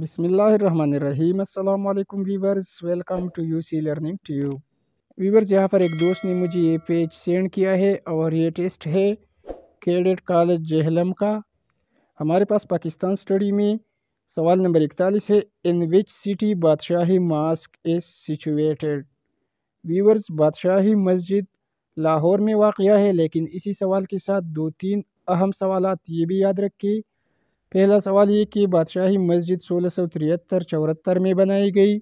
बिसमीम् अल्लाम viewers welcome to U C learning tube viewers यहाँ पर एक दोस्त ने मुझे ये पेज सेंड किया है और ये टेस्ट है कैडेट कॉलेज जहलम का हमारे पास पाकिस्तान स्टडी में सवाल नंबर इकतालीस है in which city Badshahi mosque is situated viewers Badshahi Masjid Lahore में वाक़ है लेकिन इसी सवाल के साथ दो तीन अहम सवाल ये भी याद रखें पहला सवाल ये कि बादशाही मस्जिद सोलह सौ तिहत्तर चौहत्तर में बनाई गई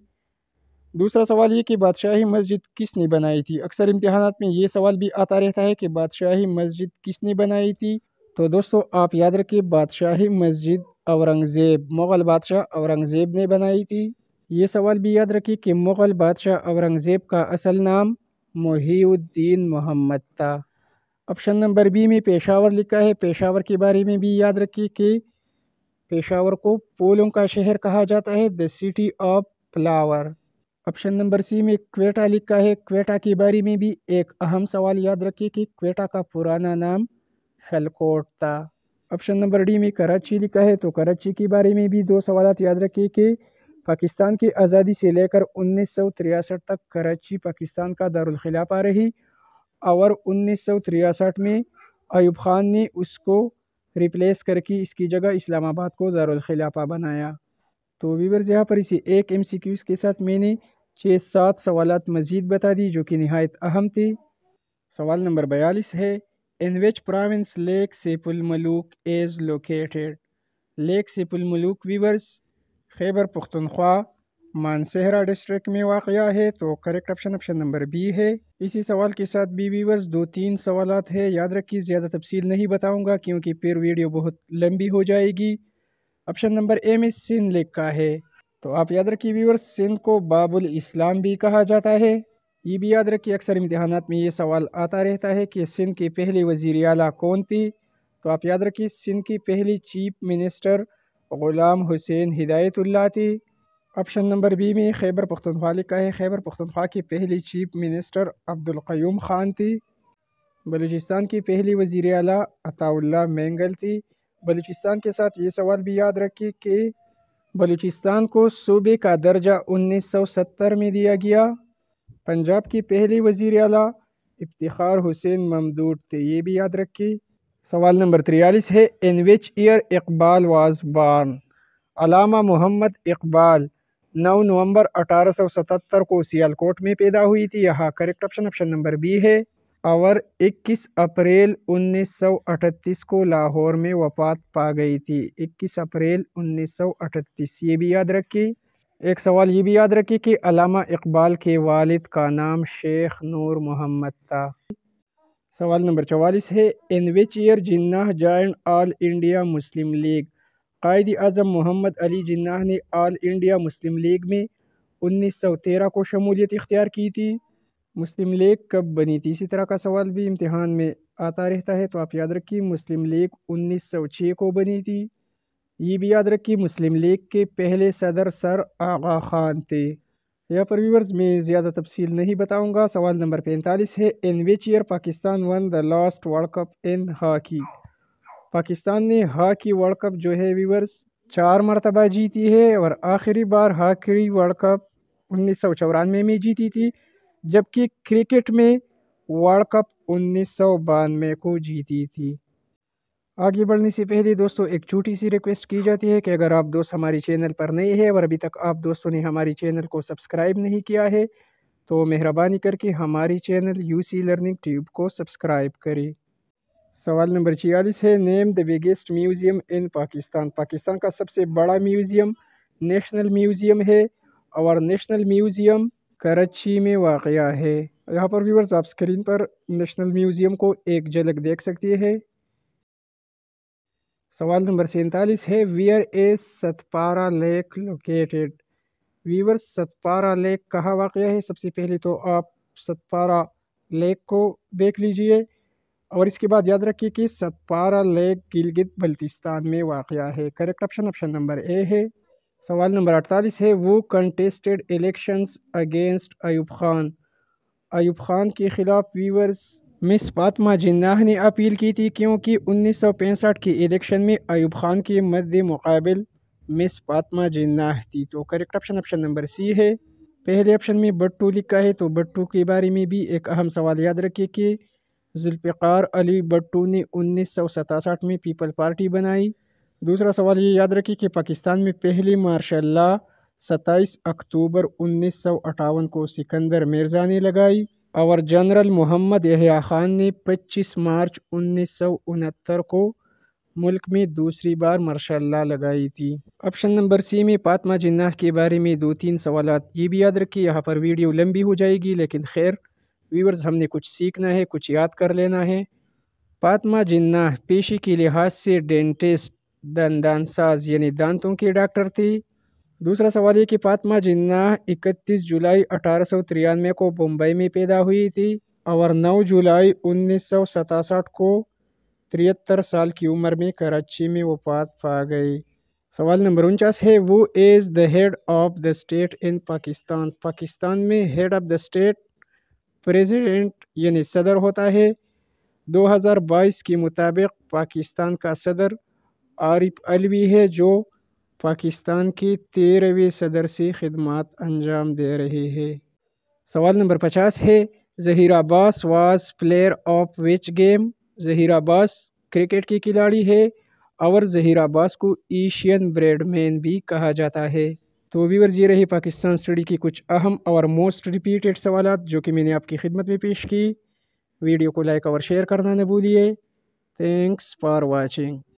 दूसरा सवाल ये कि बादशाही मस्जिद किसने बनाई थी अक्सर इम्तहान में ये सवाल भी आता रहता है कि बादशाही मस्जिद किसने बनाई थी तो दोस्तों आप याद रखिए बादशाही मस्जिद औरंगज़ेब मुग़ल बादशाह औरंगज़ेब ने बनाई थी ये सवाल भी याद रखिए कि मुग़ल बादशाह औरंगज़ेब का असल नाम मोहीउद्दीन मोहम्मद था ऑप्शन नंबर बी में पेशावर लिखा है पेशावर के बारे में भी याद रखिए कि पेशावर को फूलों का शहर कहा जाता है the city of flower option number C में क्वेटा लिखा है क्वेटा के बारे में भी एक अहम सवाल याद रखिए कि क्वेटा का पुराना नाम फलकोट था ऑप्शन नंबर डी में कराची लिखा है तो कराची के बारे में भी दो सवाल याद रखिए कि पाकिस्तान की आज़ादी से लेकर उन्नीस तक कराची पाकिस्तान का दारखिलाफा रही और उन्नीस में अयूब खान ने उसको रिप्लेस करके इसकी जगह इस्लामाबाद को दारखिलाफा बनाया तो वीवर यहाँ पर इसी एक एम सी क्यूज़ के साथ मैंने छः सात सवाल मज़ीद बता दी जो कि नहायत अहम थे सवाल नंबर बयालीस है in which province lake Saiful Muluk is located lake Saiful Muluk viewers Khyber Pakhtunkhwa Mansehra district में वाक़ है तो correct option option number B है इसी सवाल के साथ बी वीवर्स दो तीन सवाल है याद रखिए ज़्यादा तफसील नहीं बताऊँगा क्योंकि फिर वीडियो बहुत लंबी हो जाएगी ऑप्शन नंबर ए में सिंध का है तो आप याद रखिए वीवर्स सिंध को बाबुल इस्लाम भी कहा जाता है ये भी याद रखिए अक्सर इम्तहान में ये सवाल आता रहता है कि सिंध की पहली वजीर अली कौन थी तो आप याद रखिए सिंध की पहली चीफ मिनिस्टर ग़ुलाम हुसैन हिदायतुल्ला थी ऑप्शन नंबर बी में खैबर पख्तनख्वा लिखा है खैबर पख्तनख्वा की पहली चीफ मिनिस्टर अब्दुल क्यूम ख़ान थी बलूचिस्तान की पहली वज़ी अला अताउल्ला मेंगल थी बलूचिस्तान के साथ ये सवाल भी याद रखिए कि बलूचिस्तान को सूबे का दर्जा 1970 में दिया गया पंजाब की पहली वज़ी अला इफ्तार हुसैन ममदूद थे ये भी याद रखी सवाल नंबर तिरयालीस है in which year Iqbal was born Allama Mohammad Iqbal 9 नवंबर 1877 को सियालकोट में पैदा हुई थी यह correct option option number B है और 21 अप्रैल 1938 को लाहौर में वफात पा गई थी 21 अप्रैल 1938 ये भी याद रखी एक सवाल ये भी याद रखी कि अलामा इकबाल के वालिद का नाम शेख नूर मोहम्मद था सवाल नंबर चवालीस है in which year Jinnah join All India Muslim League Quaid Azam Mohammad Ali Jinnah ने आल इंडिया मुस्लिम लीग में उन्नीस सौ तेरह को शमूलियत इख्तियार की थी मुस्लिम लीग कब बनी थी इसी तरह का सवाल भी इम्तहान में आता रहता है तो आप याद रखिए मुस्लिम लीग उन्नीस सौ छः को बनी थी ये भी याद रखिए मुस्लिम लीग के पहले सदर सर आगा खान थे यहाँ पर व्यूवर्स में ज़्यादा तफसील नहीं बताऊँगा सवाल नंबर पैंतालीस है in which year Pakistan won the last world cup in hockey Pakistan ने हॉकी वर्ल्ड कप जो है वीवर्स चार मरतबा जीती है और आखिरी बार हॉकी वर्ल्ड कप उन्नीस सौ चौरानवे में जीती थी जबकि क्रिकेट में वर्ल्ड कप उन्नीस सौ बानवे को जीती थी आगे बढ़ने से पहले दोस्तों एक छोटी सी रिक्वेस्ट की जाती है कि अगर आप दोस्त हमारे चैनल पर नए हैं और अभी तक आप दोस्तों ने हमारे चैनल को सब्सक्राइब नहीं किया है तो मेहरबानी करके हमारे चैनल यूसी लर्निंग ट्यूब को सब्सक्राइब करें सवाल नंबर छियालीस है name the biggest museum in Pakistan Pakistan का सबसे बड़ा म्यूज़ियम नेशनल म्यूज़ियम है और नेशनल म्यूज़ियम कराची में वाक़ है यहाँ पर व्यूवर्स आप स्क्रीन पर नेशनल म्यूज़ियम को एक झलक देख सकती है सवाल नंबर सैंतालीस है where is Satpara lake located viewer Satpara lake कहाँ वाक़ है सबसे पहले तो आप सतपारा लेक को देख लीजिए और इसके बाद याद रखिए कि सतपारा लेक गिलगित बल्तिस्तान में वाक़ है correct option option number A है सवाल नंबर अड़तालीस है who contested elections against Ayub Khan Ayub Khan के ख़िलाफ़ व्यूवर्स मिस फातमा जिन्ना ने अपील की थी क्योंकि उन्नीस सौ पैंसठ के इलेक्शन में अयूब खान के मद्द मुकाबल मिस फातमा जिन्ना थी तो correct option option number C है पहले ऑप्शन में बट्टू लिखा है तो बट्टू के बारे में भी एक अहम सवाल याद रखिए कि जुल्फ़ार अली बट्टू ने उन्नीस सौ सतासठ में पीपल पार्टी बनाई दूसरा सवाल ये याद रखिए कि पाकिस्तान में पहली मार्शल ला सत्ताईस अक्टूबर उन्नीस सौ अठावन को सिकंदर मिर्ज़ा ने लगाई और जनरल मोहम्मद यहा खान ने 25 मार्च उन्नीस सौ उनहत्तर को मुल्क में दूसरी बार मार्शल ला लगाई थी ऑप्शन नंबर सी में पातमा जिन्ना के बारे में दो तीन सवाल ये भी याद रखिए यहाँ पर वीडियो लंबी हो जाएगी लेकिन खैर व्यूवर्स हमने कुछ सीखना है कुछ याद कर लेना है पातमा जिन्ना पेशे के लिहाज से डेंटिस्ट दंदान साज यानी दांतों की डॉक्टर थी दूसरा सवाल ये कि पातमा जिन्ना 31 जुलाई अठारह को बम्बई में पैदा हुई थी और 9 जुलाई उन्नीस को तिहत्तर साल की उम्र में कराची में पात पा गई सवाल नंबर उनचास है who is the head of the state in Pakistan Pakistan में head of the state president यानी सदर होता है 2022 के मुताबिक पाकिस्तान का सदर आरिफ अलवी है जो पाकिस्तान के तेरहवें सदर से खदमात अंजाम दे रहे हैं सवाल नंबर पचास है Zaheer Abbas was player of which game Zaheer Abbas cricket के खिलाड़ी है और जहीर अब्बास को एशियन ब्रेडमैन भी कहा जाता है तो वीवर जी रही पाकिस्तान स्टडी की कुछ अहम और मोस्ट रिपीटेड सवाल जो कि मैंने आपकी खिदमत में पेश की वीडियो को लाइक और शेयर करना न भूलिए थैंक्स फॉर वॉचिंग